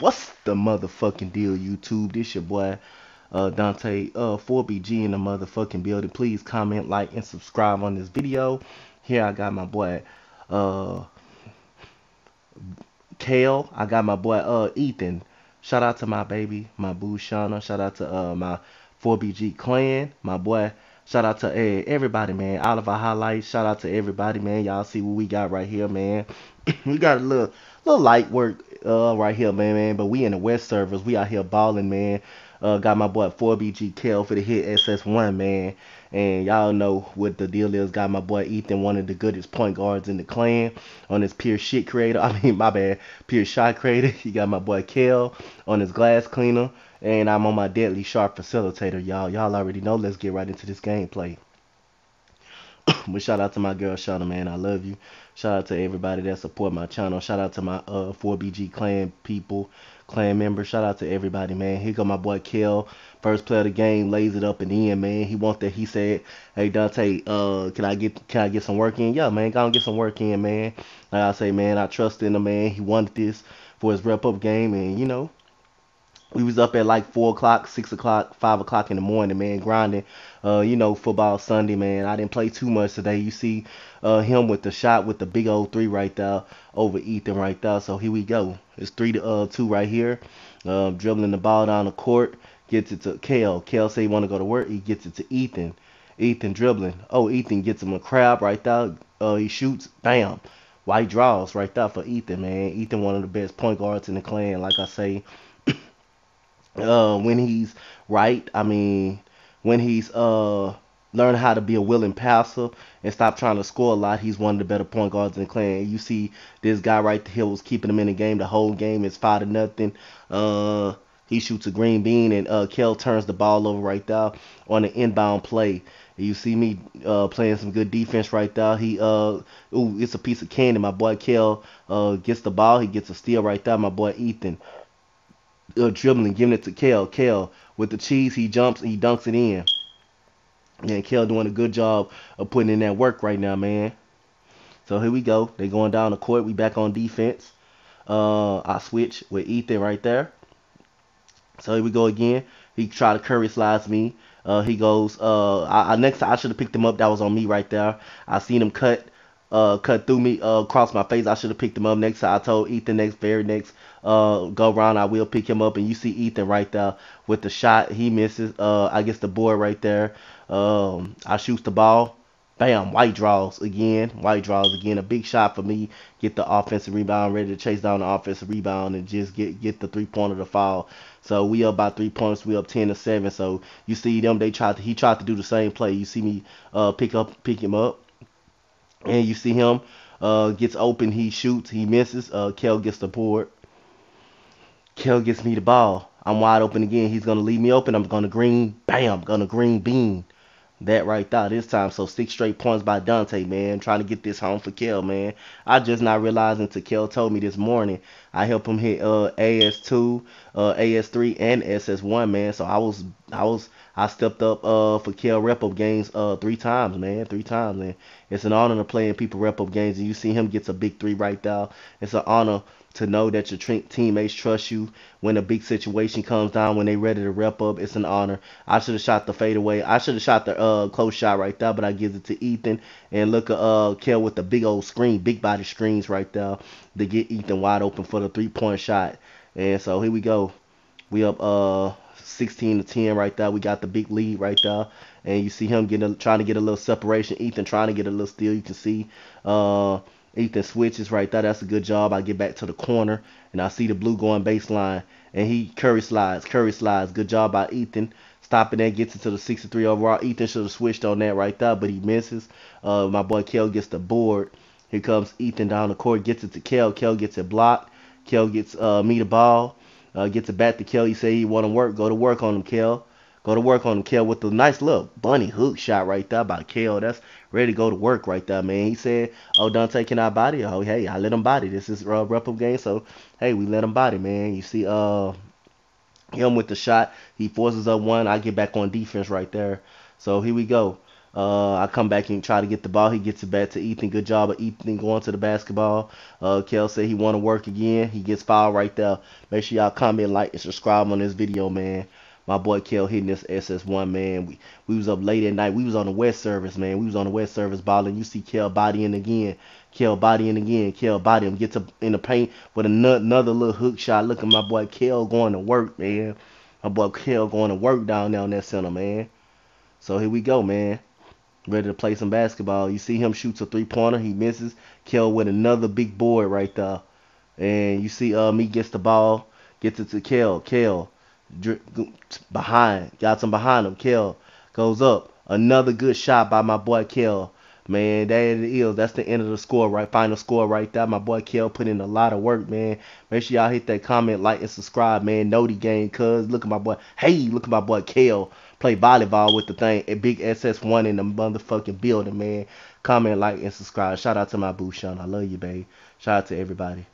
What's the motherfucking deal, YouTube? This your boy uh, Dante uh, 4BG in the motherfucking building. Please comment, like, and subscribe on this video. Here I got my boy uh, Kale. I got my boy uh, Ethan. Shout out to my baby, my boo Shauna. Shout out to uh, my 4BG clan, my boy. Shout out to hey, eh, everybody, man. All of our highlights. Shout out to everybody, man. Y'all see what we got right here, man. we got a little little light work uh, right here, man, man. But we in the West servers. We out here balling, man. Uh, got my boy 4BG Kel for the hit SS1, man. And y'all know what the deal is. Got my boy Ethan, one of the goodest point guards in the clan, on his pure shit creator. I mean, my bad, pure shot creator. You got my boy Kel on his glass cleaner. And I'm on my deadly sharp facilitator, y'all. Y'all already know. Let's get right into this gameplay. but shout out to my girl Shauna, man. I love you. Shout out to everybody that support my channel. Shout out to my uh 4BG clan people, clan members. Shout out to everybody, man. Here go my boy Kel, first player of the game, lays it up and in, man. He wants that. He said, "Hey Dante, uh, can I get can I get some work in? Yeah, man, gonna get some work in, man. Like I say, man, I trust in the man. He wanted this for his wrap up game, and you know, we was up at like four o'clock, six o'clock, five o'clock in the morning, man, grinding. Uh, you know, football Sunday, man. I didn't play too much today. You see, uh, him with the shot with the big old three right there over Ethan right there. So here we go. It's three to uh two right here. Uh, dribbling the ball down the court, gets it to Kale. Kale say he want to go to work. He gets it to Ethan. Ethan dribbling. Oh, Ethan gets him a crab right there. Uh, he shoots. Bam. White draws right there for Ethan, man. Ethan one of the best point guards in the clan. Like I say uh, when he's right. I mean, when he's uh, learning how to be a willing passer and stop trying to score a lot, he's one of the better point guards in the clan. You see, this guy right here was keeping him in the game the whole game. It's five to nothing. Uh, he shoots a green bean and uh, Kel turns the ball over right there on an inbound play. You see me uh, playing some good defense right there. He uh, ooh, it's a piece of candy. My boy Kel uh, gets the ball. He gets a steal right there. My boy Ethan uh, dribbling, giving it to Kale. Kale with the cheese, he jumps and he dunks it in. And Kale doing a good job of putting in that work right now, man. So here we go. They going down the court. We back on defense. Uh, I switch with Ethan right there. So here we go again. He try to curry slides me. Uh, he goes, uh, I, I next I should have picked him up. That was on me right there. I seen him cut uh, cut through me uh, across my face. I should have picked him up next. Time. I told Ethan next very next uh, go round I will pick him up. And you see Ethan right there with the shot he misses. Uh, I guess the boy right there. Um, I shoots the ball. Bam, white draws again. White draws again. A big shot for me. Get the offensive rebound, ready to chase down the offensive rebound and just get get the three pointer to fall. So we up by three points. We up ten to seven. So you see them. They tried. To, he tried to do the same play. You see me uh, pick up, pick him up. And you see him uh, gets open, he shoots, he misses. Uh, Kel gets the board. Kel gets me the ball. I'm wide open again. He's gonna leave me open. I'm gonna green, bam, gonna green bean. That right there this time. So six straight points by Dante, man. Trying to get this home for Kel, man. I just not realizing Kel told me this morning. I helped him hit uh AS2, uh AS3, and SS1, man. So I was I was I stepped up uh for Kel rep up games uh three times, man. Three times, man. It's an honor to play in people rep up games and you see him gets a big three right there. It's an honor to know that your teammates trust you when a big situation comes down, when they ready to rep up. It's an honor. I should have shot the fadeaway. I should have shot the uh, close shot right there, but I give it to Ethan. And look at uh, Kel with the big old screen, big body screens right there to get Ethan wide open for the three point shot. And so here we go. We up uh 16 to 10 right there. We got the big lead right there. And you see him getting a, trying to get a little separation. Ethan trying to get a little steal. You can see uh Ethan switches right there. That's a good job. I get back to the corner and I see the blue going baseline. And he curry slides, curry slides. Good job by Ethan. Stopping that gets into the 63 overall. Ethan should have switched on that right there, but he misses. Uh, my boy Kel gets the board. Here comes Ethan down the court, gets it to Kel. Kel gets it blocked. Kel gets uh, me the ball, uh, gets it back to Kel. He say he want to work. Go to work on him, Kel. Go to work on him, Kel, with a nice little bunny hook shot right there by Kel. That's ready to go to work right there, man. He said, "Oh, Dante, cannot body? Oh, hey, I let him body. This is a uh, rep up game, so hey, we let him body, man. You see, uh, him with the shot, he forces up one. I get back on defense right there. So here we go. Uh, I come back and try to get the ball. He gets it back to Ethan. Good job of Ethan going to the basketball. Uh, Kel said he want to work again. He gets fouled right there. Make sure y'all comment, like, and subscribe on this video, man my boy Kel hitting this SS1, man. We, we was up late at night. We was on the West Service, man. We was on the West Service balling. You see Kel bodying again. Kel bodying again. Kel bodying. Gets up in the paint with another, another little hook shot. Look at my boy Kel going to work, man. My boy Kel going to work down there in that center, man. So here we go, man ready to play some basketball. You see him shoots a three pointer, he misses. Kel with another big board right there, and you see uh, um, me gets the ball, gets it to Kel. Kel behind, got some behind him. Kell goes up. Another good shot by my boy Kell. Man, that it is. That's the end of the score, right? Final score right there. My boy Kell put in a lot of work, man. Make sure y'all hit that comment, like, and subscribe, man. Know the game, cuz. Look at my boy. Hey, look at my boy Kell play volleyball with the thing. A big SS1 in the motherfucking building, man. Comment, like, and subscribe. Shout out to my boo, Sean. I love you, babe. Shout out to everybody.